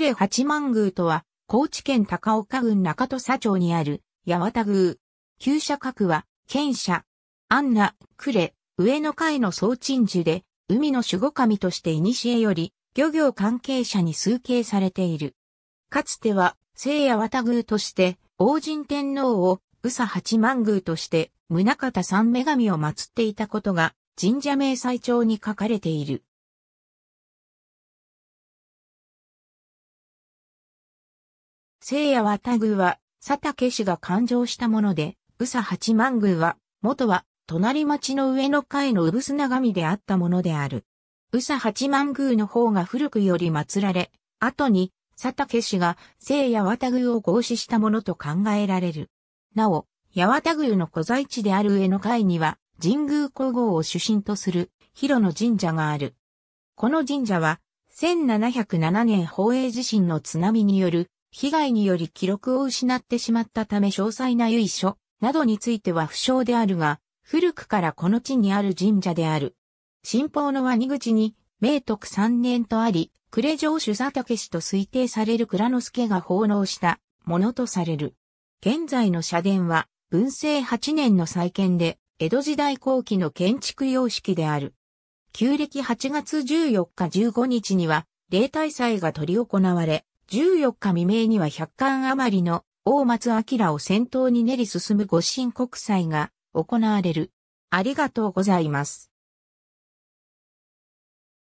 呉八幡宮とは、高知県高岡郡中土佐町にある八幡宮。旧社格は、県社、ンナ、呉、上野会の総鎮守で、海の守護神として古より、漁業関係者に崇敬されている。かつては、聖八幡宮として、王神天皇を、宇佐八幡宮として、宗方三女神を祀っていたことが、神社名祭帳に書かれている。聖夜綿宮は、佐竹氏が勘定したもので、宇佐八幡宮は、元は、隣町の上の階の産が神であったものである。宇佐八幡宮の方が古くより祀られ、後に、佐竹氏が聖夜綿宮を合祀したものと考えられる。なお、八幡宮の古在地である上の階には、神宮皇后を主神とする、広野神社がある。この神社は、1707年宝永地震の津波による被害により記録を失ってしまったため詳細な由緒などについては不詳であるが、古くからこの地にある神社である。新仰の輪に口に、明徳三年とあり、呉城主佐竹氏と推定される倉之助が奉納したものとされる。現在の社殿は、文政8年の再建で、江戸時代後期の建築様式である。旧暦8月14日15日には、例大祭が取り行われ、14日未明には100巻余りの大松明を先頭に練り進む五神国祭が行われる。ありがとうございます。